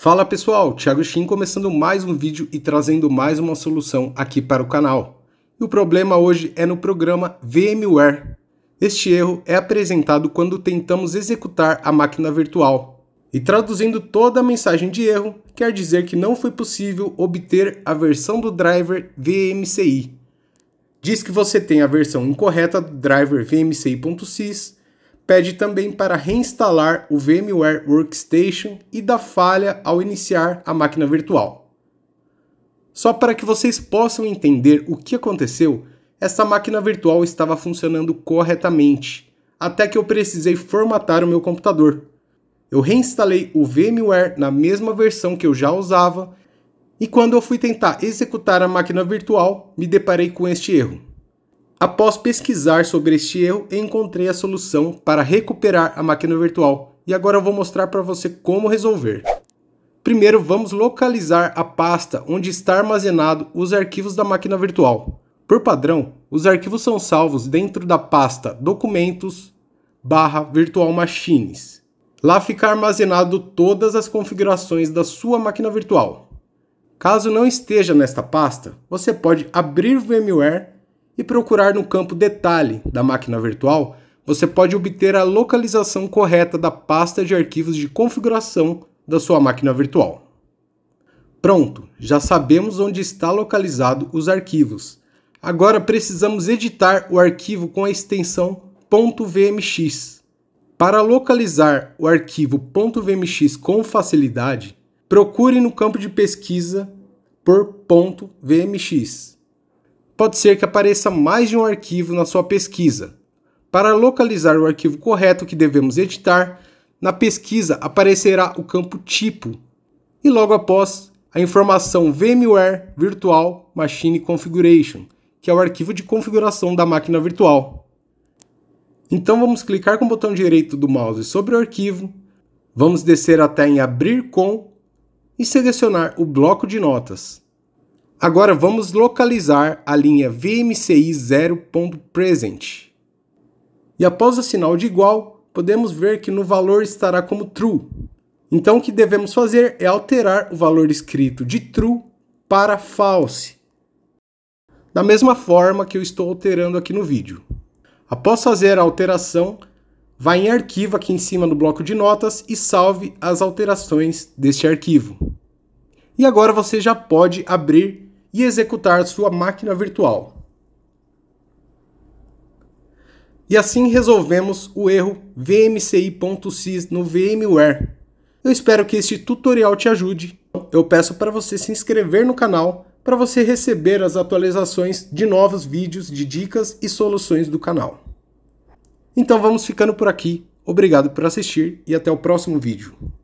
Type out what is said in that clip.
Fala pessoal, Thiago Shin começando mais um vídeo e trazendo mais uma solução aqui para o canal. E o problema hoje é no programa VMware. Este erro é apresentado quando tentamos executar a máquina virtual. E traduzindo toda a mensagem de erro, quer dizer que não foi possível obter a versão do driver VMCI. Diz que você tem a versão incorreta do driver VMCI.sys pede também para reinstalar o VMware Workstation e dá falha ao iniciar a máquina virtual. Só para que vocês possam entender o que aconteceu, essa máquina virtual estava funcionando corretamente, até que eu precisei formatar o meu computador. Eu reinstalei o VMware na mesma versão que eu já usava, e quando eu fui tentar executar a máquina virtual, me deparei com este erro. Após pesquisar sobre este erro, encontrei a solução para recuperar a máquina virtual e agora eu vou mostrar para você como resolver. Primeiro, vamos localizar a pasta onde está armazenado os arquivos da máquina virtual. Por padrão, os arquivos são salvos dentro da pasta documentos barra virtual machines. Lá fica armazenado todas as configurações da sua máquina virtual. Caso não esteja nesta pasta, você pode abrir o VMware e procurar no campo Detalhe da máquina virtual, você pode obter a localização correta da pasta de arquivos de configuração da sua máquina virtual. Pronto, já sabemos onde está localizado os arquivos. Agora precisamos editar o arquivo com a extensão .vmx. Para localizar o arquivo .vmx com facilidade, procure no campo de pesquisa por .vmx pode ser que apareça mais de um arquivo na sua pesquisa. Para localizar o arquivo correto que devemos editar, na pesquisa aparecerá o campo tipo e logo após a informação VMware Virtual Machine Configuration, que é o arquivo de configuração da máquina virtual. Então vamos clicar com o botão direito do mouse sobre o arquivo, vamos descer até em Abrir com e selecionar o bloco de notas. Agora vamos localizar a linha VMCI 0.present. E após o sinal de igual, podemos ver que no valor estará como true. Então o que devemos fazer é alterar o valor escrito de true para false. Da mesma forma que eu estou alterando aqui no vídeo. Após fazer a alteração, vá em arquivo aqui em cima no bloco de notas e salve as alterações deste arquivo. E agora você já pode abrir e executar sua máquina virtual. E assim resolvemos o erro vmci.sys no VMware. Eu espero que este tutorial te ajude. Eu peço para você se inscrever no canal para você receber as atualizações de novos vídeos de dicas e soluções do canal. Então vamos ficando por aqui. Obrigado por assistir e até o próximo vídeo.